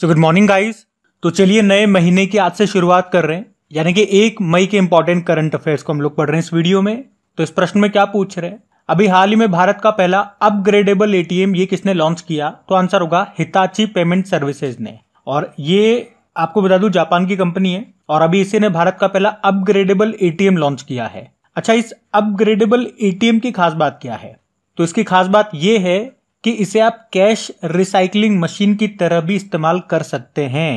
so good morning guys तो चलिए नए महीने की आज से शुरुआत कर रहे हैं यानी कि एक मई के इंपॉर्टेंट करंट अफेयर्स को हम लोग पढ़ रहे हैं इस वीडियो में तो इस प्रश्न में क्या पूछ रहे हैं अभी हाल ही में भारत का पहला अपग्रेडेबल एटीएम ये किसने लॉन्च किया तो आंसर होगा हिताची पेमेंट सर्विसेज ने और ये आपको बता दू जापान की कंपनी है और अभी इसी ने भारत का पहला अपग्रेडेबल एटीएम लॉन्च किया है अच्छा इस अपग्रेडेबल एटीएम की खास बात क्या है तो इसकी खास बात यह है कि इसे आप कैश रिसाइकलिंग मशीन की तरह भी इस्तेमाल कर सकते हैं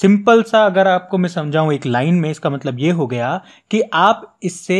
सिंपल सा अगर आपको मैं समझाऊं एक लाइन में इसका मतलब ये हो गया कि आप इससे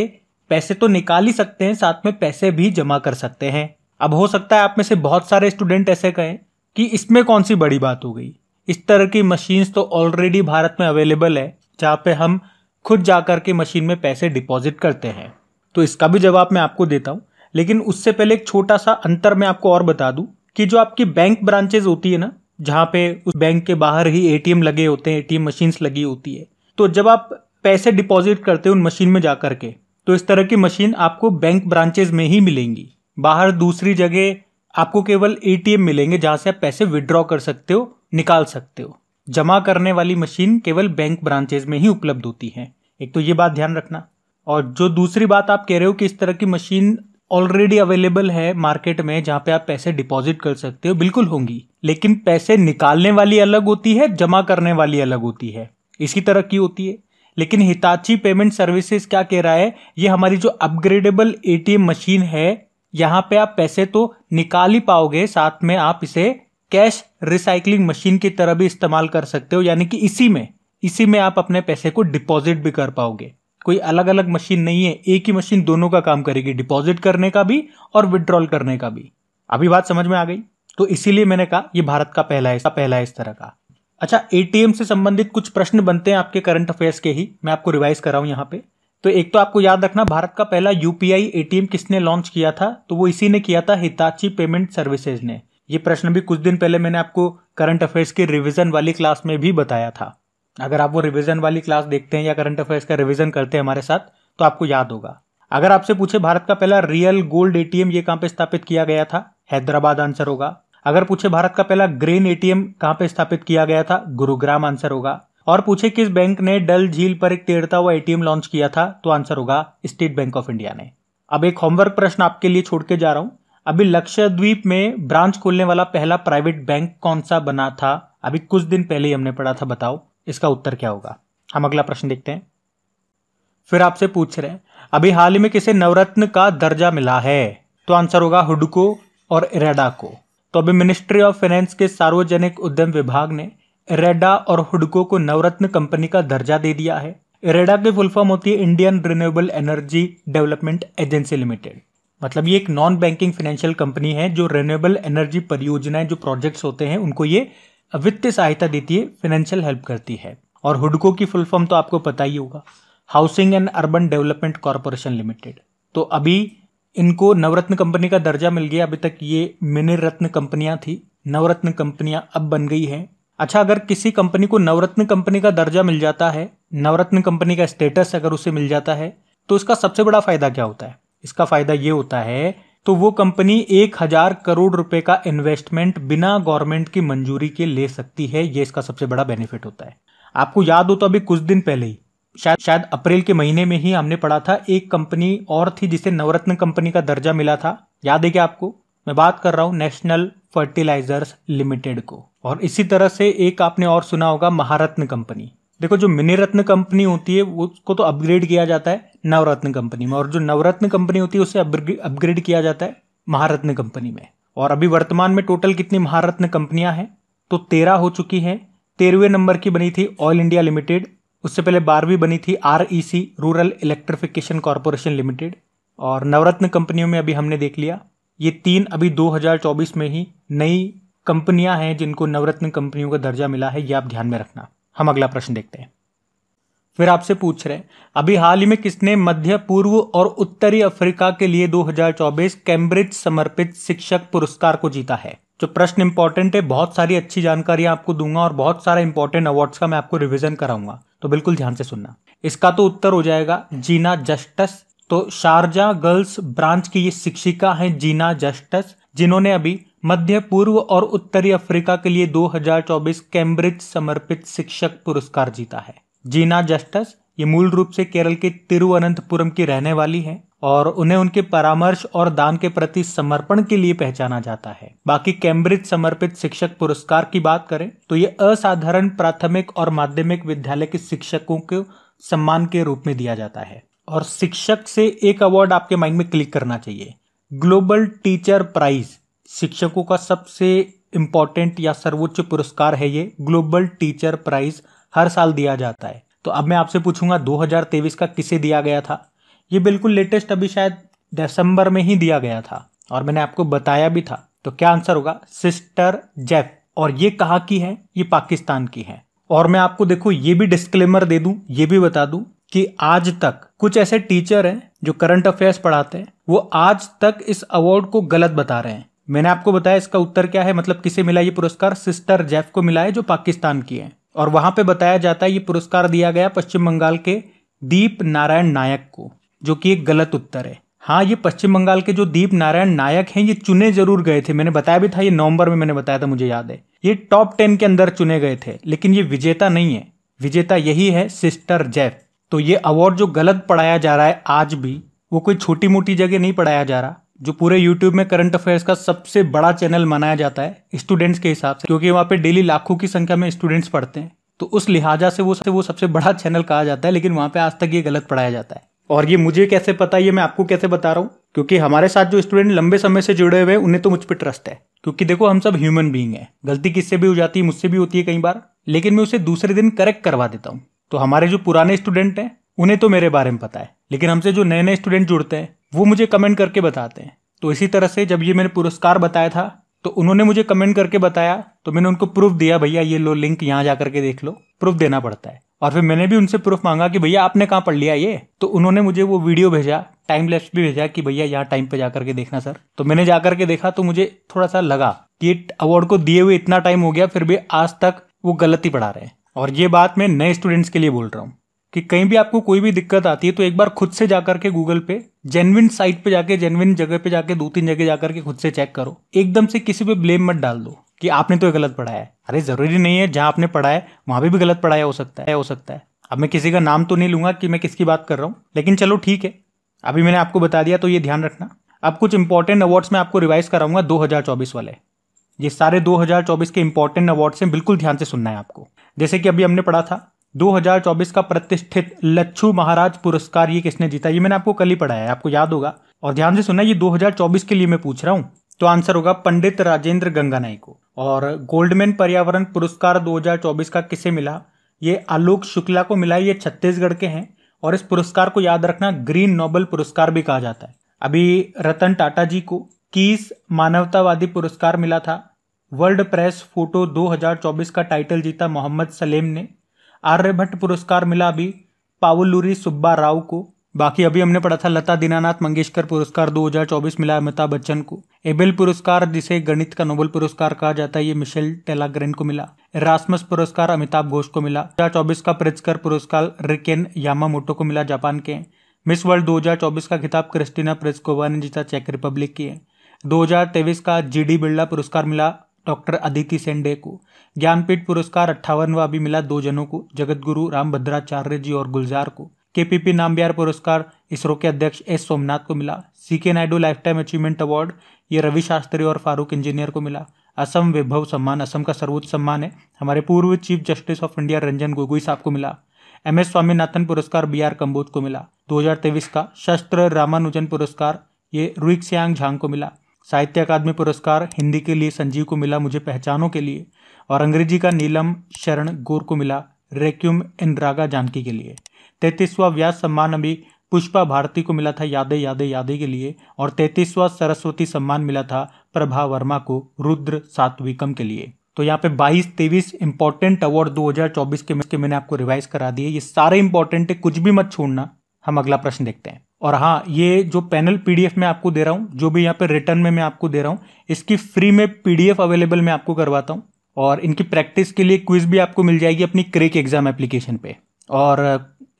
पैसे तो निकाल ही सकते हैं साथ में पैसे भी जमा कर सकते हैं अब हो सकता है आप में से बहुत सारे स्टूडेंट ऐसे कहें कि इसमें कौन सी बड़ी बात हो गई इस तरह की मशीन्स तो ऑलरेडी भारत में अवेलेबल है जहाँ पे हम खुद जाकर के मशीन में पैसे डिपॉजिट करते हैं तो इसका भी जवाब मैं आपको देता हूँ लेकिन उससे पहले एक छोटा सा अंतर मैं आपको और बता दूँ कि जो आपकी बैंक ब्रांचेज होती है ना जहाँ पे उस बैंक के बाहर ही एटीएम लगे होते हैं एटीएम मशीन्स लगी होती है तो जब आप पैसे डिपॉजिट करते हो उन मशीन में जा के तो इस तरह की मशीन आपको बैंक ब्रांचेज में ही मिलेंगी बाहर दूसरी जगह आपको केवल एटीएम मिलेंगे जहाँ से आप पैसे विदड्रॉ कर सकते हो निकाल सकते हो जमा करने वाली मशीन केवल बैंक ब्रांचेज में ही उपलब्ध होती है एक तो ये बात ध्यान रखना और जो दूसरी बात आप कह रहे हो कि इस तरह की मशीन ऑलरेडी अवेलेबल है मार्केट में जहां पे आप पैसे डिपॉजिट कर सकते हो बिल्कुल होंगी लेकिन पैसे निकालने वाली अलग होती है जमा करने वाली अलग होती है इसी तरह की होती है लेकिन हिताची पेमेंट सर्विसेज क्या कह रहा है ये हमारी जो अपग्रेडेबल एटीएम मशीन है यहाँ पे आप पैसे तो निकाल ही पाओगे साथ में आप इसे कैश रिसाइकलिंग मशीन की तरह भी इस्तेमाल कर सकते हो यानी कि इसी में इसी में आप अपने पैसे को डिपॉजिट भी कर पाओगे कोई अलग अलग मशीन नहीं है एक ही मशीन दोनों का काम करेगी डिपॉजिट करने का भी और विड्रॉल करने का भी अभी बात समझ में आ गई तो इसीलिए मैंने कहा ये भारत का पहला हिस्सा पहला है इस तरह का अच्छा एटीएम से संबंधित कुछ प्रश्न बनते हैं आपके करंट अफेयर्स के ही मैं आपको रिवाइज कर रहा हूं यहाँ पे तो एक तो आपको याद रखना भारत का पहला यूपीआई एटीएम किसने लॉन्च किया था तो वो इसी ने किया था हिताची पेमेंट सर्विसेज ने ये प्रश्न भी कुछ दिन पहले मैंने आपको करंट अफेयर्स के रिविजन वाली क्लास में भी बताया था अगर आप वो रिविजन वाली क्लास देखते हैं या करंट अफेयर्स का रिविजन करते हैं हमारे साथ तो आपको याद होगा अगर आपसे पूछे भारत का पहला रियल गोल्ड एटीएम ये कहाँ पे स्थापित किया गया था हैदराबाद आंसर होगा अगर पूछे भारत का पहला ग्रेन एटीएम कहां पे स्थापित किया गया था गुरुग्राम आंसर होगा और पूछे किस बैंक ने डल झील पर एक तैरता हुआ एटीएम लॉन्च किया था तो आंसर होगा स्टेट बैंक ऑफ इंडिया ने अब एक होमवर्क प्रश्न आपके लिए छोड़ के जा रहा हूं अभी लक्षद्वीप में ब्रांच खोलने वाला पहला प्राइवेट बैंक कौन सा बना था अभी कुछ दिन पहले ही हमने पढ़ा था बताओ इसका उत्तर क्या होगा हम अगला प्रश्न देखते हैं फिर आपसे पूछ रहे हैं अभी हाल ही में किसे नवरत्न का दर्जा मिला है तो आंसर होगा हुडको और इरेडा को तो अभी मिनिस्ट्री ऑफ फाइनेंस के सार्वजनिक उद्यम विभाग ने इरेडा और हुडको को नवरत्न कंपनी का दर्जा दे दिया है इरेडा की फुल फॉर्म होती है Indian renewable energy development agency limited मतलब ये एक नॉन बैंकिंग फाइनेंशियल कंपनी है जो रिन्यूएबल एनर्जी परियोजनाएं जो प्रोजेक्ट्स होते हैं उनको ये वित्तीय सहायता देती है फाइनेंशियल हेल्प करती है और हुडको की फुल फॉर्म तो आपको पता ही होगा housing and urban development corporation limited तो अभी इनको नवरत्न कंपनी का दर्जा मिल गया अभी तक ये मिनी रत्न कंपनियां थी नवरत्न कंपनियां अब बन गई हैं अच्छा अगर किसी कंपनी को नवरत्न कंपनी का दर्जा मिल जाता है नवरत्न कंपनी का स्टेटस अगर उसे मिल जाता है तो इसका सबसे बड़ा फायदा क्या होता है इसका फायदा ये होता है तो वो कंपनी एक हजार करोड़ रुपए का इन्वेस्टमेंट बिना गवर्नमेंट की मंजूरी के ले सकती है ये इसका सबसे बड़ा बेनिफिट होता है आपको याद हो तो अभी कुछ दिन पहले ही शायद शायद अप्रैल के महीने में ही हमने पढ़ा था एक कंपनी और थी जिसे नवरत्न कंपनी का दर्जा मिला था याद है क्या आपको मैं बात कर रहा हूँ नेशनल फर्टिलाइजर्स लिमिटेड को और इसी तरह से एक आपने और सुना होगा महारत्न कंपनी देखो जो मिनीरत्न कंपनी होती है उसको तो अपग्रेड किया जाता है नवरत्न कंपनी में और जो नवरत्न कंपनी होती है उसे अपग्रेड किया जाता है महारत्न कंपनी में और अभी वर्तमान में टोटल कितनी महारत्न कंपनियां हैं तो तेरह हो चुकी हैं तेरहवें नंबर की बनी थी ऑयल इंडिया लिमिटेड उससे पहले बारहवीं बनी थी आर रूरल इलेक्ट्रिफिकेशन कॉरपोरेशन लिमिटेड और नवरत्न कंपनियों में अभी हमने देख लिया ये तीन अभी 2024 में ही नई कंपनियां हैं जिनको नवरत्न कंपनियों का दर्जा मिला है ये आप ध्यान में रखना हम अगला प्रश्न देखते हैं फिर आपसे पूछ रहे हैं अभी हाल ही में किसने मध्य पूर्व और उत्तरी अफ्रीका के लिए 2024 कैम्ब्रिज समर्पित शिक्षक पुरस्कार को जीता है जो प्रश्न इंपॉर्टेंट है बहुत सारी अच्छी जानकारियां आपको दूंगा और बहुत सारा इंपॉर्टेंट अवार्ड्स का मैं आपको रिविजन कराऊंगा तो बिल्कुल ध्यान से सुनना इसका तो उत्तर हो जाएगा जीना जस्टस तो शारजा गर्ल्स ब्रांच की ये शिक्षिका हैं जीना जस्टस जिन्होंने अभी मध्य पूर्व और उत्तरी अफ्रीका के लिए 2024 कैम्ब्रिज समर्पित शिक्षक पुरस्कार जीता है जीना जस्टस ये मूल रूप से केरल के तिरुवनंतपुरम की रहने वाली है और उन्हें उनके परामर्श और दान के प्रति समर्पण के लिए पहचाना जाता है बाकी कैम्ब्रिज समर्पित शिक्षक पुरस्कार की बात करें तो ये असाधारण प्राथमिक और माध्यमिक विद्यालय के शिक्षकों को सम्मान के रूप में दिया जाता है और शिक्षक से एक अवार्ड आपके माइंड में क्लिक करना चाहिए ग्लोबल टीचर प्राइज शिक्षकों का सबसे इम्पॉर्टेंट या सर्वोच्च पुरस्कार है ये ग्लोबल टीचर प्राइज हर साल दिया जाता है तो अब मैं आपसे पूछूंगा 2023 का किसे दिया गया था ये बिल्कुल लेटेस्ट अभी शायद दिसंबर में ही दिया गया था और मैंने आपको बताया भी था तो क्या आंसर होगा सिस्टर जेफ और ये कहा की है ये पाकिस्तान की है और मैं आपको देखो ये भी डिस्क्लेमर दे दूं ये भी बता दूं कि आज तक कुछ ऐसे टीचर हैं जो करंट अफेयर्स पढ़ाते हैं वो आज तक इस अवार्ड को गलत बता रहे हैं मैंने आपको बताया इसका उत्तर क्या है मतलब किसे मिला ये पुरस्कार सिस्टर जैफ को मिला है जो पाकिस्तान की है और वहां पे बताया जाता है ये पुरस्कार दिया गया पश्चिम बंगाल के दीप नारायण नायक को जो कि एक गलत उत्तर है हाँ ये पश्चिम बंगाल के जो दीप नारायण नायक हैं ये चुने जरूर गए थे मैंने बताया भी था ये नवंबर में मैंने बताया था मुझे याद है ये टॉप टेन के अंदर चुने गए थे लेकिन ये विजेता नहीं है विजेता यही है सिस्टर जैफ तो ये अवार्ड जो गलत पढ़ाया जा रहा है आज भी वो कोई छोटी मोटी जगह नहीं पढ़ाया जा रहा जो पूरे यूट्यूब में करंट अफेयर्स का सबसे बड़ा चैनल मनाया जाता है स्टूडेंट्स के हिसाब से क्योंकि वहाँ पे डेली लाखों की संख्या में स्टूडेंट्स पढ़ते हैं तो उस लिहाजा से वो सबसे वो सबसे बड़ा चैनल कहा जाता है लेकिन वहाँ पे आज तक ये गलत पढ़ाया जाता है और ये मुझे कैसे पता ये मैं आपको कैसे बता रहा हूँ क्योंकि हमारे साथ जो स्टूडेंट लंबे समय से जुड़े हुए हैं उन्हें तो मुझ पर ट्रस्ट है क्योंकि देखो हम सब ह्यूमन बींग है गलती किससे भी हो जाती है मुझसे भी होती है कई बार लेकिन मैं उसे दूसरे दिन करेक्ट करवा देता हूँ तो हमारे जो पुराने स्टूडेंट हैं उन्हें तो मेरे बारे में पता है लेकिन हमसे जो नए नए स्टूडेंट जुड़ते हैं वो मुझे कमेंट करके बताते हैं तो इसी तरह से जब ये मैंने पुरस्कार बताया था तो उन्होंने मुझे कमेंट करके बताया तो मैंने उनको प्रूफ दिया भैया ये लो लिंक यहाँ जा करके देख लो प्रूफ देना पड़ता है और फिर मैंने भी उनसे प्रूफ मांगा कि भैया आपने कहाँ पढ़ लिया ये तो उन्होंने मुझे वो वीडियो भेजा टाइम लैप्स भी भेजा कि भैया यहाँ टाइम पे जाकर के देखना सर तो मैंने जा करके देखा तो मुझे थोड़ा सा लगा कि अवार्ड को दिए हुए इतना टाइम हो गया फिर भी आज तक वो गलती पढ़ा रहे हैं और ये बात मैं नए स्टूडेंट्स के लिए बोल रहा हूँ कि कहीं भी आपको कोई भी दिक्कत आती है तो एक बार खुद से जाकर के गूगल पे जेनविन साइट पे जाके जेनविन जगह पे जाके दो तीन जगह जाकर के खुद से चेक करो एकदम से किसी पे ब्लेम मत डाल दो कि आपने तो गलत पढ़ाया है अरे जरूरी नहीं है जहां आपने पढ़ा है वहां भी, भी गलत पढ़ाया हो सकता है हो सकता है अब मैं किसी का नाम तो नहीं लूंगा कि मैं किसकी बात कर रहा हूँ लेकिन चलो ठीक है अभी मैंने आपको बता दिया तो ये ध्यान रखना अब कुछ इंपॉर्टेंट अवार्ड्स मैं आपको रिवाइज कराऊंगा 2024 वाले ये सारे 2024 के इंपॉर्टेंट अवार्ड्स हैं बिल्कुल ध्यान से सुनना है आपको जैसे कि अभी हमने पढ़ा था 2024 का प्रतिष्ठित लच्छू महाराज पुरस्कार ये किसने जीता ये मैंने आपको कल ही पढ़ाया है आपको याद होगा और ध्यान से सुना ये 2024 के लिए मैं पूछ रहा हूँ तो आंसर होगा पंडित राजेंद्र गंगानाई को और गोल्डमैन पर्यावरण पुरस्कार 2024 का किसे मिला ये आलोक शुक्ला को मिला ये छत्तीसगढ़ के हैं और इस पुरस्कार को याद रखना ग्रीन नोबल पुरस्कार भी कहा जाता है अभी रतन टाटा जी को किस मानवतावादी पुरस्कार मिला था वर्ल्ड प्रेस फोटो 2024 का टाइटल जीता मोहम्मद सलेम ने आर्यभट्ट पुरस्कार मिला अभी पावुलूरी सुब्बा राव को बाकी अभी हमने पढ़ा था लता दीनानाथ मंगेशकर पुरस्कार 2024 मिला अमिताभ बच्चन को एबेल पुरस्कार जिसे गणित का नोबेल पुरस्कार कहा जाता है ये मिशेल टेलाग्रेन को मिला रासमस पुरस्कार अमिताभ घोष को मिला 2024 का प्रित्सकर पुरस्कार रिकेन यामामोटो को मिला जापान के मिस वर्ल्ड 2024 का खिताब क्रिस्टीना प्रेस्कोवा ने जीता चेक रिपब्लिक की है 2023 का जीडी बिरला पुरस्कार मिला डॉक्टर अदिति सेंडे को ज्ञानपीठ पुरस्कार अट्ठावनवा भी मिला दो जनों को जगत गुरु रामभद्राचार्य जी और गुलजार को केपीपी नामबियार पुरस्कार इसरो के अध्यक्ष एस सोमनाथ को मिला C K Naidu lifetime achievement award ये रवि शास्त्री और फारूक इंजीनियर को मिला असम वैभव सम्मान असम का सर्वोच्च सम्मान है हमारे पूर्व chief justice of India Ranjan Gogoi साहब को मिला एम एस स्वामीनाथन पुरस्कार बी आर कंबोज को मिला तेईस का शस्त्र रामानुजन पुरस्कार ये रुक सियांग झांग को मिला साहित्य अकादमी पुरस्कार हिंदी के लिए संजीव को मिला मुझे पहचानों के लिए और अंग्रेजी का नीलम शरण गोर को मिला रेक्यूम इन रागा जानकी के लिए तैतीसवां व्यास सम्मान अभी पुष्पा भारती को मिला था यादे यादे यादे के लिए और तैतीसवां सरस्वती सम्मान मिला था प्रभा वर्मा को रुद्र सात्विकम के लिए तो यहाँ पे 22 तेईस इंपॉर्टेंट अवार्ड 2024 के, के मैंने आपको रिवाइज करा दिए ये सारे इंपॉर्टेंट है कुछ भी मत छोड़ना हम अगला प्रश्न देखते हैं और हाँ ये जो पैनल पीडीएफ में आपको दे रहा हूँ जो भी यहाँ पे रिटर्न में मैं आपको दे रहा हूँ इसकी फ्री में पीडीएफ अवेलेबल मैं आपको करवाता हूँ और इनकी प्रैक्टिस के लिए क्विज भी आपको मिल जाएगी अपनी क्रेक एग्जाम एप्लीकेशन पे और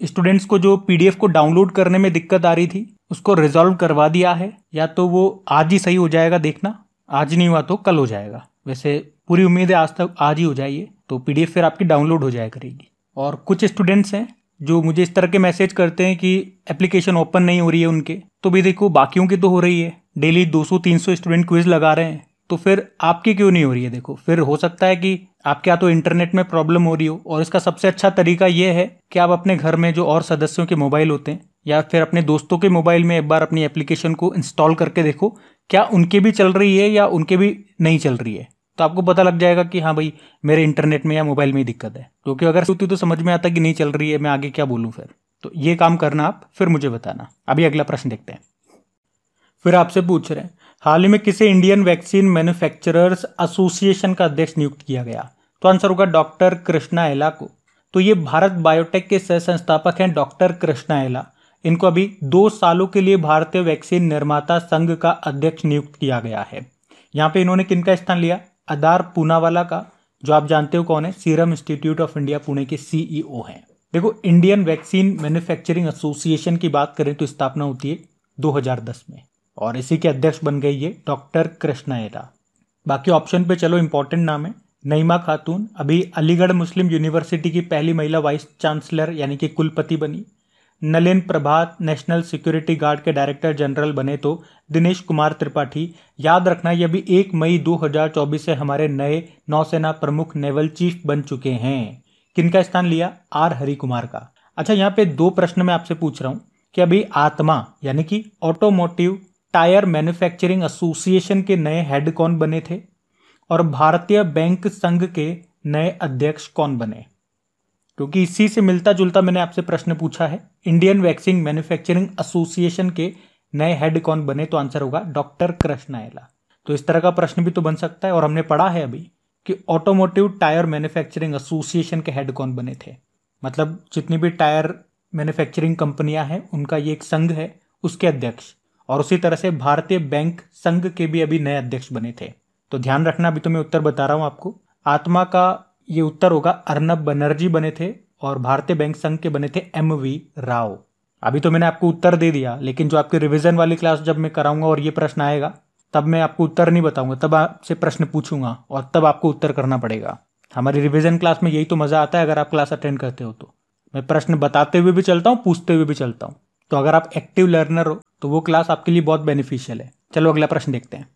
स्टूडेंट्स uh, को जो पीडीएफ को डाउनलोड करने में दिक्कत आ रही थी उसको रिजॉल्व करवा दिया है या तो वो आज ही सही हो जाएगा देखना आज नहीं हुआ तो कल हो जाएगा वैसे पूरी उम्मीद है आज तक आज ही हो जाइए तो पीडीएफ फिर आपकी डाउनलोड हो जाए करेगी और कुछ स्टूडेंट्स हैं जो मुझे इस तरह के मैसेज करते हैं कि एप्लीकेशन ओपन नहीं हो रही है उनके तो भी देखो बाकियों की तो हो रही है डेली 200-300 स्टूडेंट क्विज लगा रहे हैं तो फिर आपकी क्यों नहीं हो रही है देखो फिर हो सकता है कि आपके यहाँ तो इंटरनेट में प्रॉब्लम हो रही हो और इसका सबसे अच्छा तरीका यह है कि आप अपने घर में जो और सदस्यों के मोबाइल होते हैं या फिर अपने दोस्तों के मोबाइल में एक बार अपनी एप्लीकेशन को इंस्टॉल करके देखो क्या उनके भी चल रही है या उनके भी नहीं चल रही है तो आपको पता लग जाएगा कि हाँ भाई मेरे इंटरनेट में या मोबाइल में ही दिक्कत है क्योंकि अगर सूती तो समझ में आता कि नहीं चल रही है मैं आगे क्या बोलूँ फिर तो ये काम करना आप फिर मुझे बताना अभी अगला प्रश्न देखते हैं फिर आपसे पूछ रहे हैं हाल ही में किसे इंडियन वैक्सीन मैन्युफैक्चरर्स एसोसिएशन का अध्यक्ष नियुक्त किया गया तो आंसर होगा डॉक्टर कृष्णा एला को तो ये भारत बायोटेक के सह संस्थापक हैं डॉक्टर कृष्णा एला इनको अभी दो सालों के लिए भारतीय वैक्सीन निर्माता संघ का अध्यक्ष नियुक्त किया गया है यहाँ पे इन्होंने किनका स्थान लिया अदार पूनावाला का जो आप जानते हो कौन है Serum Institute of India Pune के सीईओ e हैं देखो इंडियन वैक्सीन मैन्युफैक्चरिंग एसोसिएशन की बात करें तो स्थापना होती है 2010 में और इसी के अध्यक्ष बन गई है डॉक्टर एरा बाकी ऑप्शन पे चलो इंपॉर्टेंट नाम है नईमा खातून अभी अलीगढ़ मुस्लिम यूनिवर्सिटी की पहली महिला वाइस चांसलर यानी कि कुलपति बनी Nalin Prabhat national security guard के डायरेक्टर जनरल बने तो दिनेश कुमार त्रिपाठी याद रखना ये भी एक मई 2024 से हमारे नए नौसेना प्रमुख नेवल चीफ बन चुके हैं किनका स्थान लिया आर हरि कुमार का अच्छा यहाँ पे दो प्रश्न मैं आपसे पूछ रहा हूँ कि अभी आत्मा यानी कि ऑटोमोटिव टायर मैन्युफैक्चरिंग एसोसिएशन के नए हेड कौन बने थे और भारतीय बैंक संघ के नए अध्यक्ष कौन बने क्योंकि इसी से मिलता जुलता मैंने आपसे प्रश्न पूछा है इंडियन वैक्सीन मैन्युफैक्चरिंग एसोसिएशन के नए हेड कौन बने तो आंसर होगा डॉक्टर कृष्ण आयला तो इस तरह का प्रश्न भी तो बन सकता है और हमने पढ़ा है अभी कि ऑटोमोटिव टायर मैन्युफैक्चरिंग एसोसिएशन के हेड कौन बने थे मतलब जितनी भी टायर मैन्युफैक्चरिंग कंपनियां हैं उनका ये एक संघ है उसके अध्यक्ष और उसी तरह से भारतीय बैंक संघ के भी अभी नए अध्यक्ष बने थे तो ध्यान रखना अभी तो मैं उत्तर बता रहा हूं आपको आत्मा का ये उत्तर होगा अर्नब बनर्जी बने थे और भारतीय बैंक संघ के बने थे एम वी राव अभी तो मैंने आपको उत्तर दे दिया लेकिन जो आपकी रिविजन वाली क्लास जब मैं कराऊंगा और ये प्रश्न आएगा तब मैं आपको उत्तर नहीं बताऊंगा तब आपसे प्रश्न पूछूंगा और तब आपको उत्तर करना पड़ेगा हमारी रिविजन क्लास में यही तो मज़ा आता है अगर आप क्लास अटेंड करते हो तो मैं प्रश्न बताते हुए भी चलता हूँ पूछते हुए भी चलता हूँ तो अगर आप एक्टिव लर्नर हो तो वो क्लास आपके लिए बहुत बेनिफिशियल है चलो अगला प्रश्न देखते हैं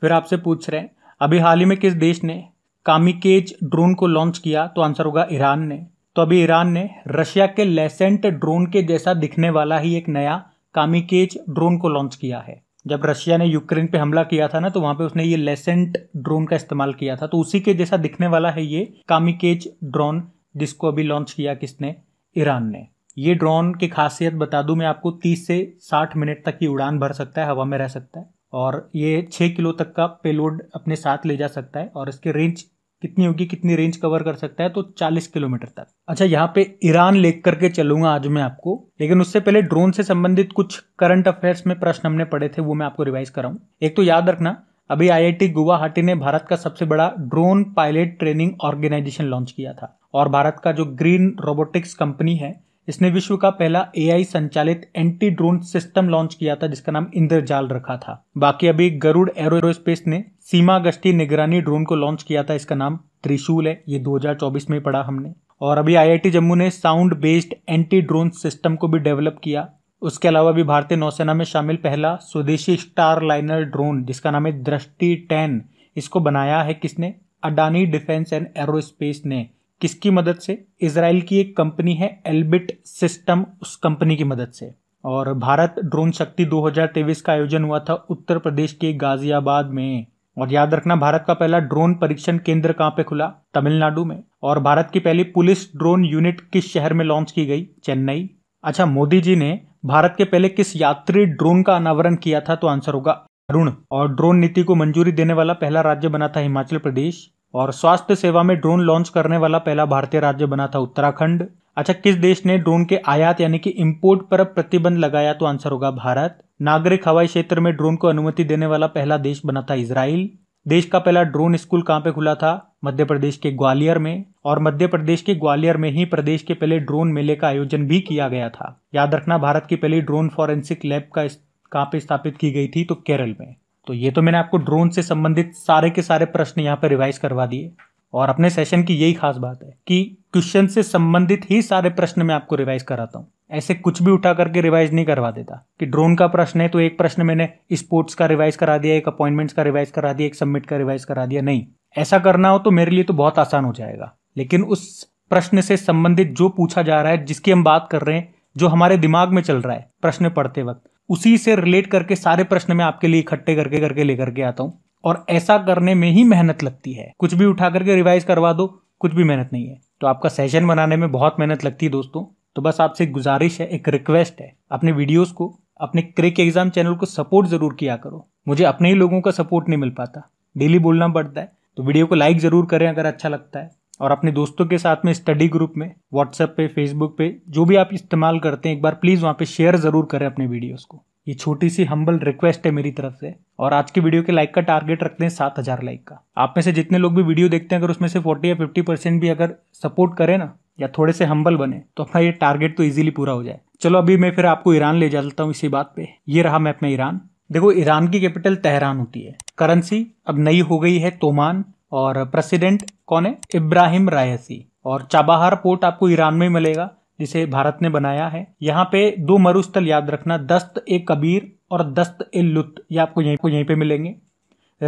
फिर आपसे पूछ रहे हैं अभी हाल ही में किस देश ने कामिकेज ड्रोन को लॉन्च किया तो आंसर होगा ईरान ने तो अभी ईरान ने रशिया के लेसेंट ड्रोन के जैसा दिखने वाला ही एक नया कामिकेज ड्रोन को लॉन्च किया है जब रशिया ने यूक्रेन पे हमला किया था ना तो वहां पे उसने ये लेसेंट ड्रोन का इस्तेमाल किया था तो उसी के जैसा दिखने वाला है ये कामिकेज ड्रोन जिसको अभी लॉन्च किया किसने ईरान ने ये ड्रोन की खासियत बता दूं मैं आपको 30 से 60 मिनट तक की उड़ान भर सकता है हवा में रह सकता है और ये 6 किलो तक का पेलोड अपने साथ ले जा सकता है और इसके रेंज कितनी होगी कितनी रेंज कवर कर सकता है तो 40 किलोमीटर तक अच्छा यहाँ पे ईरान लेक करके चलूंगा आज मैं आपको लेकिन उससे पहले ड्रोन से संबंधित कुछ करंट अफेयर्स में प्रश्न हमने पढ़े थे वो मैं आपको रिवाइज कराऊँ एक तो याद रखना अभी आईआईटी गुवाहाटी ने भारत का सबसे बड़ा drone pilot training organisation launch किया था और भारत का जो ग्रीन रोबोटिक्स कंपनी है इसने विश्व का पहला एआई संचालित एंटी ड्रोन सिस्टम लॉन्च किया था जिसका नाम इंद्रजाल रखा था बाकी अभी गरुड़ एरोस्पेस ने सीमा गश्ती निगरानी ड्रोन को लॉन्च किया था इसका नाम त्रिशूल है ये 2024 में पढ़ा हमने और अभी आईआईटी जम्मू ने sound based anti drone system को भी डेवलप किया उसके अलावा भी भारतीय नौसेना में शामिल पहला स्वदेशी स्टार लाइनर ड्रोन जिसका नाम है दृष्टि टेन इसको बनाया है किसने अडानी डिफेंस एंड एरोस्पेस ने किसकी मदद से इसराइल की एक कंपनी है एल्बिट सिस्टम उस कंपनी की मदद से और भारत ड्रोन शक्ति 2023 का आयोजन हुआ था उत्तर प्रदेश के गाजियाबाद में और याद रखना भारत का पहला ड्रोन परीक्षण केंद्र कहाँ पे खुला तमिलनाडु में और भारत की पहली पुलिस ड्रोन यूनिट किस शहर में लॉन्च की गई चेन्नई अच्छा मोदी जी ने भारत के पहले किस यात्री ड्रोन का अनावरण किया था तो आंसर होगा अरुण और ड्रोन नीति को मंजूरी देने वाला पहला राज्य बना था हिमाचल प्रदेश और स्वास्थ्य सेवा में ड्रोन लॉन्च करने वाला पहला भारतीय राज्य बना था उत्तराखंड अच्छा किस देश ने ड्रोन के आयात यानी कि इंपोर्ट पर प्रतिबंध लगाया तो आंसर होगा भारत नागरिक हवाई क्षेत्र में ड्रोन को अनुमति देने वाला पहला देश बना था इसराइल देश का पहला ड्रोन स्कूल कहाँ पे खुला था मध्य प्रदेश के ग्वालियर में और मध्य प्रदेश के ग्वालियर में ही प्रदेश के पहले ड्रोन मेले का आयोजन भी किया गया था याद रखना भारत की पहली ड्रोन फॉरेंसिक लैब का कहाँ पे स्थापित की गई थी तो केरल में तो ये तो मैंने आपको ड्रोन से संबंधित सारे के सारे प्रश्न यहाँ पर रिवाइज करवा दिए और अपने सेशन की यही खास बात है कि क्वेश्चन से संबंधित ही सारे प्रश्न मैं आपको रिवाइज कराता हूँ ऐसे कुछ भी उठा करके रिवाइज नहीं करवा देता कि ड्रोन का प्रश्न है तो एक प्रश्न मैंने स्पोर्ट्स का रिवाइज करा दिया एक अपॉइंटमेंट्स का रिवाइज करा दिया एक सबमिट का रिवाइज करा दिया नहीं ऐसा करना हो तो मेरे लिए तो बहुत आसान हो जाएगा लेकिन उस प्रश्न से संबंधित जो पूछा जा रहा है जिसकी हम बात कर रहे हैं जो हमारे दिमाग में चल रहा है प्रश्न पढ़ते वक्त उसी से रिलेट करके सारे प्रश्न मैं आपके लिए इकट्ठे करके करके लेकर के आता हूँ और ऐसा करने में ही मेहनत लगती है कुछ भी उठा करके रिवाइज करवा दो कुछ भी मेहनत नहीं है तो आपका सेशन बनाने में बहुत मेहनत लगती है दोस्तों तो बस आपसे एक गुजारिश है एक रिक्वेस्ट है अपने वीडियोस को अपने क्रिक एग्जाम चैनल को सपोर्ट जरूर किया करो मुझे अपने ही लोगों का सपोर्ट नहीं मिल पाता डेली बोलना पड़ता है तो वीडियो को लाइक जरूर करें अगर अच्छा लगता है और अपने दोस्तों के साथ में स्टडी ग्रुप में व्हाट्सएप पे फेसबुक पे जो भी आप इस्तेमाल करते हैं एक बार प्लीज़ वहाँ पे शेयर ज़रूर करें अपने वीडियोस को ये छोटी सी हम्बल रिक्वेस्ट है मेरी तरफ से और आज के वीडियो के लाइक का टारगेट रखते हैं सात हज़ार लाइक का आप में से जितने लोग भी वीडियो देखते हैं अगर उसमें से फोर्टी या फिफ्टी परसेंट भी अगर सपोर्ट करें ना या थोड़े से हम्बल बने तो अपना ये टारगेट तो ईजिली पूरा हो जाए चलो अभी मैं फिर आपको ईरान ले जाता हूँ इसी बात पे ये रहा मैप में ईरान देखो ईरान की कैपिटल तेहरान होती है करेंसी अब नई हो गई है तोमान और प्रेसिडेंट कौन है इब्राहिम रायसी और चाबाहार पोर्ट आपको ईरान में मिलेगा जिसे भारत ने बनाया है यहाँ पे दो मरुस्थल याद रखना दस्त ए कबीर और दस्त ए लुत ये आपको यहीं यहीं पे मिलेंगे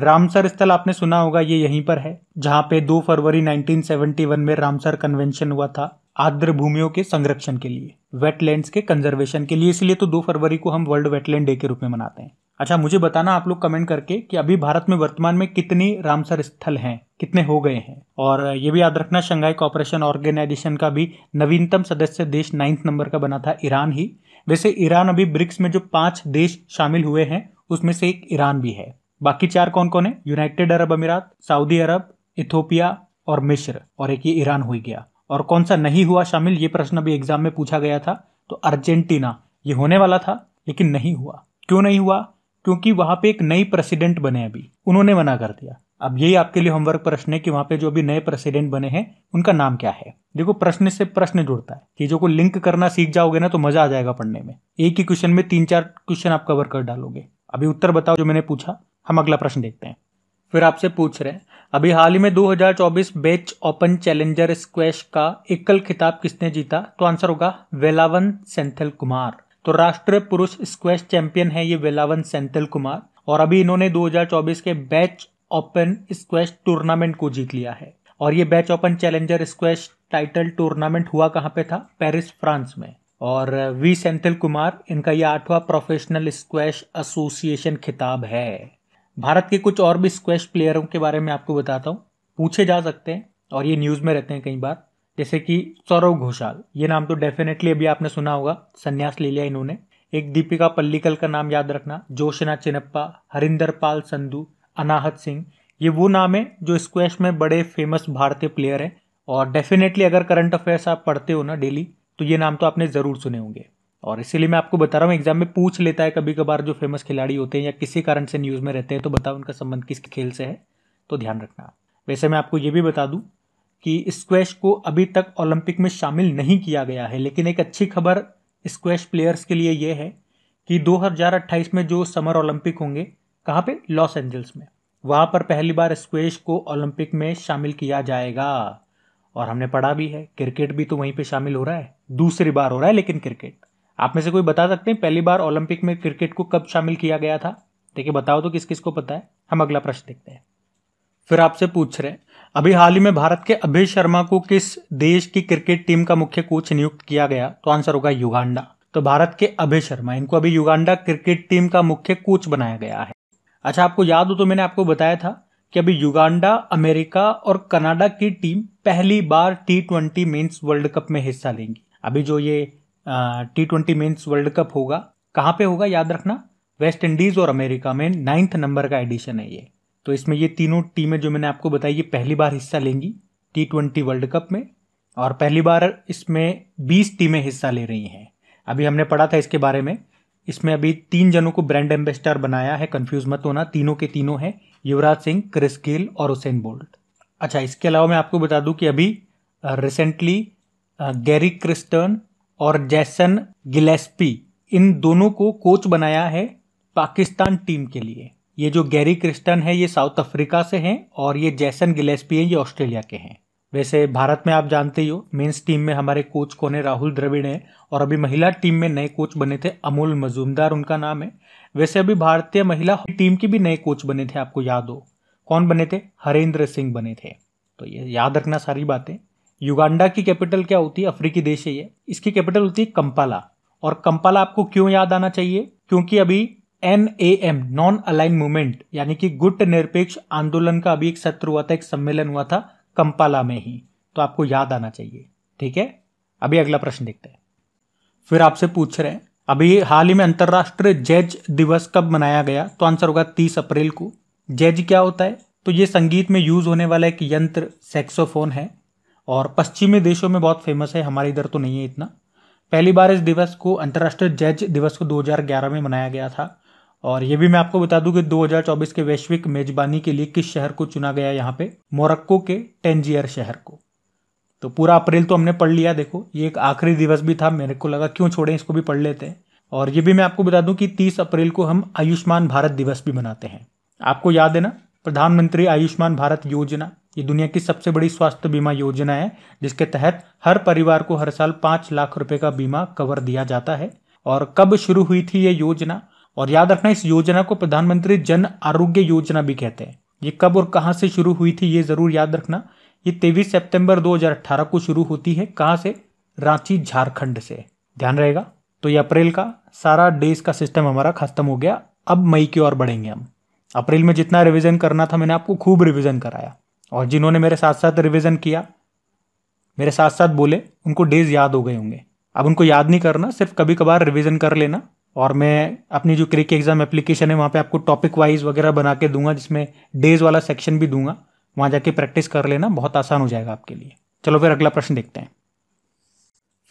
रामसर स्थल आपने सुना होगा ये यहीं पर है जहाँ पे 2 फरवरी 1971 में रामसर कन्वेंशन हुआ था आर्द्र भूमियों के संरक्षण के लिए वेटलैंड्स के कंजर्वेशन के लिए इसलिए तो दो फरवरी को हम वर्ल्ड वेटलैंड डे के रूप में मनाते हैं अच्छा मुझे बताना आप लोग कमेंट करके कि अभी भारत में वर्तमान में कितनी रामसर स्थल हैं कितने हो गए हैं और ये भी याद रखना शंघाई कॉपरेशन ऑर्गेनाइजेशन का भी नवीनतम सदस्य देश नाइन्थ नंबर का बना था ईरान ही वैसे ईरान अभी ब्रिक्स में जो पांच देश शामिल हुए हैं उसमें से एक ईरान भी है बाकी चार कौन कौन है यूनाइटेड अरब अमीरात सऊदी अरब इथोपिया और मिश्र और एक ये ईरान हो गया और कौन सा नहीं हुआ शामिल ये प्रश्न भी एग्जाम में पूछा गया था तो अर्जेंटीना ये होने वाला था लेकिन नहीं हुआ क्यों नहीं हुआ क्योंकि वहां पे एक नई प्रेसिडेंट बने अभी उन्होंने मना कर दिया अब यही आपके लिए होमवर्क प्रश्न है कि वहां पे जो अभी नए प्रेसिडेंट बने हैं उनका नाम क्या है देखो प्रश्न से प्रश्न जुड़ता है चीजों को लिंक करना सीख जाओगे ना तो मजा आ जाएगा पढ़ने में एक ही क्वेश्चन में तीन चार क्वेश्चन आप कवर कर डालोगे अभी उत्तर बताओ जो मैंने पूछा हम अगला प्रश्न देखते हैं फिर आपसे पूछ रहे हैं अभी हाल ही में 2024 बेच ओपन चैलेंजर स्क्वैश का एकल खिताब किसने जीता तो आंसर होगा वेलावन सेंथल कुमार तो राष्ट्रीय पुरुष स्क्वैश चैंपियन है ये वेलावन सेंथल कुमार और अभी इन्होंने 2024 के बैच ओपन स्क्वैश टूर्नामेंट को जीत लिया है और ये batch open challenger squash title tournament हुआ कहाँ पे था पेरिस फ्रांस में और वी सेंथिल कुमार इनका ये आठवां प्रोफेशनल स्क्वैश एसोसिएशन खिताब है भारत के कुछ और भी स्क्वैश प्लेयरों के बारे में आपको बताता हूँ पूछे जा सकते हैं और ये न्यूज़ में रहते हैं कई बार जैसे कि सौरव घोषाल ये नाम तो डेफिनेटली अभी आपने सुना होगा संन्यास ले लिया इन्होंने एक दीपिका पल्लिकल का नाम याद रखना जोशना चिनप्पा हरिंदर पाल संधु अनाहत सिंह ये वो नाम है जो स्क्वैश में बड़े फेमस भारतीय प्लेयर हैं और डेफिनेटली अगर करंट अफेयर्स आप पढ़ते हो ना डेली तो ये नाम तो आपने ज़रूर सुने होंगे और इसीलिए मैं आपको बता रहा हूँ एग्जाम में पूछ लेता है कभी कभार जो फेमस खिलाड़ी होते हैं या किसी कारण से न्यूज़ में रहते हैं तो बताओ उनका संबंध किस खेल से है तो ध्यान रखना वैसे मैं आपको ये भी बता दूँ कि स्क्वैश को अभी तक ओलंपिक में शामिल नहीं किया गया है लेकिन एक अच्छी खबर स्क्वैश प्लेयर्स के लिए यह है कि 2028 में जो समर ओलंपिक होंगे कहाँ पे लॉस एंजल्स में वहाँ पर पहली बार स्क्वैश को ओलंपिक में शामिल किया जाएगा और हमने पढ़ा भी है क्रिकेट भी तो वहीं पे शामिल हो रहा है दूसरी बार हो रहा है लेकिन क्रिकेट आप में से कोई बता सकते हैं पहली बार ओलंपिक में क्रिकेट को कब शामिल किया गया था देखिए बताओ तो किस किस को पता है हम अगला प्रश्न देखते हैं फिर आपसे पूछ रहे हैं अभी हाल ही में भारत के अभय शर्मा को किस देश की क्रिकेट टीम का मुख्य कोच नियुक्त किया गया तो आंसर होगा युगांडा तो भारत के अभय शर्मा इनको अभी युगांडा क्रिकेट टीम का मुख्य कोच बनाया गया है अच्छा आपको याद हो तो मैंने आपको बताया था कि अभी युगांडा अमेरिका और कनाडा की टीम पहली बार T twenty men's world cup में हिस्सा लेंगी अभी जो ये T twenty men's world cup होगा कहाँ पे होगा याद रखना वेस्ट इंडीज़ और अमेरिका में नाइन्थ नंबर का एडिशन है ये तो इसमें ये तीनों टीमें जो मैंने आपको बताई ये पहली बार हिस्सा लेंगी टी ट्वेंटी वर्ल्ड कप में और पहली बार इसमें बीस टीमें हिस्सा ले रही हैं अभी हमने पढ़ा था इसके बारे में इसमें अभी तीन जनों को ब्रांड एम्बेसडर बनाया है कन्फ्यूज मत होना तीनों के तीनों हैं युवराज सिंह क्रिस गेल और हुसैन बोल्ट अच्छा इसके अलावा मैं आपको बता दूं कि अभी रिसेंटली गैरी क्रिस्टन और जैसन गिलेस्पी इन दोनों को कोच बनाया है पाकिस्तान टीम के लिए ये जो गैरी क्रिस्टन है ये साउथ अफ्रीका से हैं और ये जैसन गिलेस्पी हैं ये ऑस्ट्रेलिया के हैं वैसे भारत में आप जानते ही हो मेंस टीम में हमारे कोच कौन है राहुल द्रविड़ हैं और अभी महिला टीम में नए कोच बने थे अमूल मजूमदार उनका नाम है वैसे अभी भारतीय महिला टीम के भी नए कोच बने थे आपको याद हो कौन बने थे हरेंद्र सिंह बने थे तो ये याद रखना सारी बातें युगांडा की कैपिटल क्या होती है अफ्रीकी देश है ये इसकी कैपिटल होती है कंपाला और कंपाला आपको क्यों याद आना चाहिए क्योंकि अभी N A M non align movement यानी कि गुट निरपेक्ष आंदोलन का अभी एक सत्र हुआ था एक सम्मेलन हुआ था कंपाला में ही तो आपको याद आना चाहिए ठीक है अभी अगला प्रश्न देखते हैं फिर आपसे पूछ रहे हैं अभी हाल ही में अंतर्राष्ट्रीय जैज दिवस कब मनाया गया तो आंसर होगा तीस अप्रैल को जैज क्या होता है तो ये संगीत में यूज होने वाला एक यंत्र सेक्सोफोन है और पश्चिमी देशों में बहुत फेमस है हमारे इधर तो नहीं है इतना पहली बार इस दिवस को अंतर्राष्ट्रीय जज दिवस को 2011 में मनाया गया था और ये भी मैं आपको बता दूं कि 2024 के वैश्विक मेजबानी के लिए किस शहर को चुना गया यहाँ पे मोरक्को के टेंजियर शहर को तो पूरा अप्रैल तो हमने पढ़ लिया देखो ये एक आखिरी दिवस भी था मेरे को लगा क्यों छोड़ें इसको भी पढ़ लेते हैं और ये भी मैं आपको बता दूं कि 30 अप्रैल को हम आयुष्मान भारत दिवस भी मनाते हैं आपको याद है ना प्रधानमंत्री आयुष्मान भारत योजना ये दुनिया की सबसे बड़ी स्वास्थ्य बीमा योजना है जिसके तहत हर परिवार को हर साल पाँच लाख रुपए का बीमा कवर दिया जाता है और कब शुरू हुई थी ये योजना और याद रखना इस योजना को प्रधानमंत्री जन आरोग्य योजना भी कहते हैं ये कब और कहाँ से शुरू हुई थी ये ज़रूर याद रखना ये तेईस सितंबर 2018 को शुरू होती है कहाँ से रांची झारखंड से ध्यान रहेगा तो ये अप्रैल का सारा डेज का सिस्टम हमारा खत्म हो गया अब मई की ओर बढ़ेंगे हम अप्रैल में जितना रिविज़न करना था मैंने आपको खूब रिविज़न कराया और जिन्होंने मेरे साथ साथ रिविज़न किया मेरे साथ साथ बोले उनको डेज याद हो गए होंगे अब उनको याद नहीं करना सिर्फ कभी कभार रिविज़न कर लेना और मैं अपनी जो क्रिक एग्ज़ाम एप्लीकेशन है वहाँ पे आपको टॉपिक वाइज वगैरह बना के दूंगा जिसमें डेज वाला सेक्शन भी दूंगा वहाँ जाके प्रैक्टिस कर लेना बहुत आसान हो जाएगा आपके लिए चलो फिर अगला प्रश्न देखते हैं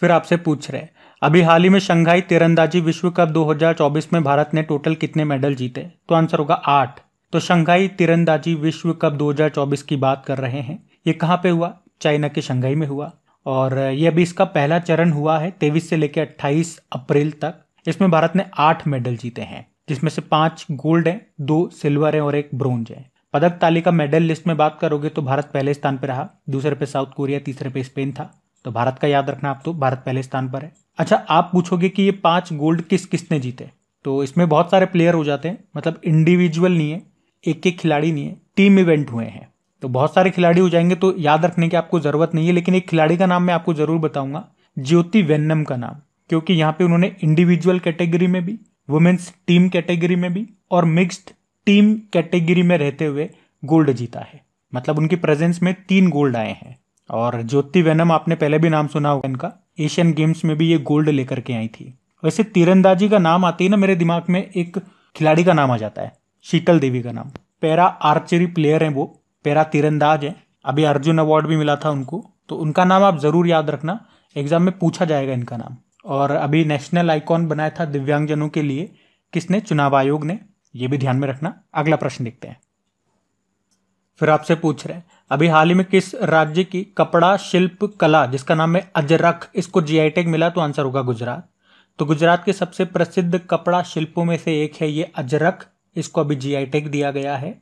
फिर आपसे पूछ रहे अभी हाल ही में शंघाई तीरंदाजी विश्व कप 2024 में भारत ने टोटल कितने मेडल जीते तो आंसर होगा आठ तो शंघाई तीरंदाजी विश्व कप 2024 की बात कर रहे हैं ये कहाँ पे हुआ चाइना के शंघाई में हुआ और ये अभी इसका पहला चरण हुआ है तेईस से लेकर अट्ठाईस अप्रैल तक इसमें भारत ने आठ मेडल जीते हैं जिसमें से पांच गोल्ड हैं दो सिल्वर हैं और एक ब्रोंज है पदक तालिका मेडल लिस्ट में बात करोगे तो भारत पहले स्थान पर रहा दूसरे पे साउथ कोरिया तीसरे पे स्पेन था तो भारत का याद रखना आप तो भारत पहले स्थान पर है अच्छा आप पूछोगे कि ये पांच गोल्ड किस किसने जीते तो इसमें बहुत सारे प्लेयर हो जाते हैं मतलब इंडिविजुअल नहीं है एक एक खिलाड़ी नहीं है टीम इवेंट हुए हैं तो बहुत सारे खिलाड़ी हो जाएंगे तो याद रखने की आपको ज़रूरत नहीं है लेकिन एक खिलाड़ी का नाम मैं आपको ज़रूर बताऊंगा ज्योति वेन्नम का नाम क्योंकि यहाँ पे उन्होंने इंडिविजुअल कैटेगरी में भी वुमेन्स टीम कैटेगरी में भी और मिक्स्ड टीम कैटेगरी में रहते हुए गोल्ड जीता है मतलब उनकी प्रेजेंस में तीन गोल्ड आए हैं और ज्योति वेनम आपने पहले भी नाम सुना होगा इनका एशियन गेम्स में भी ये गोल्ड लेकर के आई थी वैसे तीरंदाजी का नाम आते ही ना मेरे दिमाग में एक खिलाड़ी का नाम आ जाता है शीतल देवी का नाम पैरा आर्चरी प्लेयर हैं वो पैरा तीरंदाज हैं अभी अर्जुन अवार्ड भी मिला था उनको तो उनका नाम आप ज़रूर याद रखना एग्ज़ाम में पूछा जाएगा इनका नाम और अभी नेशनल आइकॉन बनाया था दिव्यांगजनों के लिए किसने चुनाव आयोग ने ये भी ध्यान में रखना अगला प्रश्न देखते हैं फिर आपसे पूछ रहे हैं अभी हाल ही में किस राज्य की कपड़ा शिल्प कला जिसका नाम है अजरख इसको आई टेक मिला तो आंसर होगा गुजरात तो गुजरात के सबसे प्रसिद्ध कपड़ा शिल्पों में से एक है ये अजरख इसको अभी आई टैग दिया गया है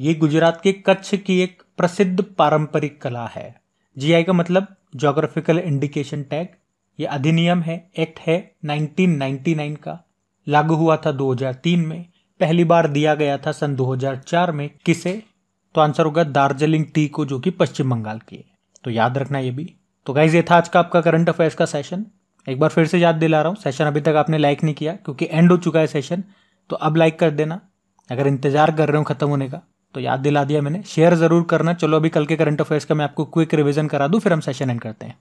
ये गुजरात के कच्छ की एक प्रसिद्ध पारंपरिक कला है आई का मतलब जोग्राफिकल इंडिकेशन टैग ये अधिनियम है एक्ट है 1999 का लागू हुआ था 2003 में पहली बार दिया गया था सन 2004 में किसे तो आंसर होगा दार्जिलिंग टी को जो कि पश्चिम बंगाल की है तो याद रखना ये भी तो गाइज ये था आज का आपका करंट अफेयर्स का सेशन एक बार फिर से याद दिला रहा हूँ सेशन अभी तक आपने लाइक नहीं किया क्योंकि एंड हो चुका है सेशन तो अब लाइक कर देना अगर इंतजार कर रहे हो ख़त्म होने का तो याद दिला दिया मैंने शेयर ज़रूर करना चलो अभी कल के करंट अफेयर्स का मैं आपको क्विक रिविजन करा दूँ फिर हम सेशन एंड करते हैं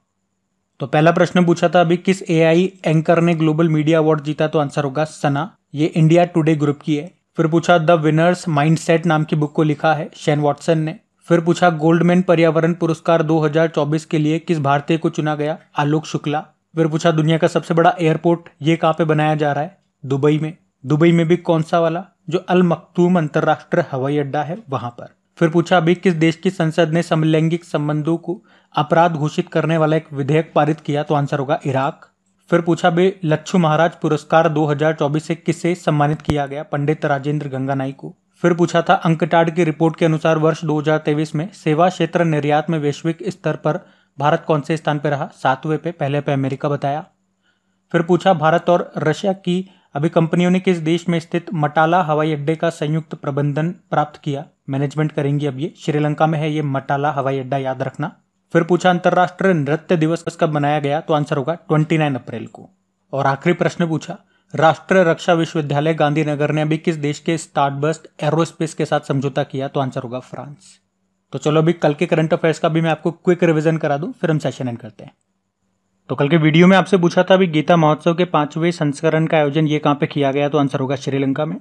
तो पहला प्रश्न पूछा था अभी किस एआई एंकर ने ग्लोबल मीडिया अवार्ड जीता तो आंसर होगा सना ये इंडिया टुडे ग्रुप की है फिर पूछा द विनर्स माइंडसेट नाम की बुक को लिखा है शेन वॉटसन ने फिर पूछा गोल्डमैन पर्यावरण पुरस्कार 2024 के लिए किस भारतीय को चुना गया आलोक शुक्ला फिर पूछा दुनिया का सबसे बड़ा एयरपोर्ट ये कहाँ पे बनाया जा रहा है दुबई में दुबई में भी कौन सा वाला जो अल मखतूम अंतर्राष्ट्रीय हवाई अड्डा है वहां पर फिर पूछा अभी किस देश की संसद ने समलैंगिक संबंधों को अपराध घोषित करने वाला एक विधेयक पारित किया तो आंसर होगा इराक फिर पूछा बे लच्छू महाराज पुरस्कार 2024 से किसे सम्मानित किया गया पंडित राजेंद्र नाई को फिर पूछा था अंकटाड की रिपोर्ट के अनुसार वर्ष 2023 में सेवा क्षेत्र निर्यात में वैश्विक स्तर पर भारत कौन से स्थान पर रहा सातवें पे पहले पे अमेरिका बताया फिर पूछा भारत और रशिया की अभी कंपनियों ने किस देश में स्थित मटाला हवाई अड्डे का संयुक्त प्रबंधन प्राप्त किया मैनेजमेंट करेंगी अब ये श्रीलंका में है ये मटाला हवाई अड्डा याद रखना फिर पूछा अंतर्राष्ट्रीय नृत्य दिवस कब मनाया गया तो आंसर होगा ट्वेंटी नाइन अप्रैल को और आखिरी प्रश्न पूछा राष्ट्रीय रक्षा विश्वविद्यालय गांधीनगर ने अभी किस देश के बस्ट एरोस्पेस के साथ समझौता किया तो आंसर होगा फ्रांस तो चलो अभी कल के करंट अफेयर्स का भी मैं आपको क्विक रिविजन करा दूं फिर हम सेशन एंड करते हैं तो कल के वीडियो में आपसे पूछा था अभी गीता महोत्सव के पांचवें संस्करण का आयोजन ये कहाँ पे किया गया तो आंसर होगा श्रीलंका में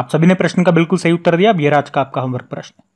आप सभी ने प्रश्न का बिल्कुल सही उत्तर दिया अब यह राज का आपका होमवर्क प्रश्न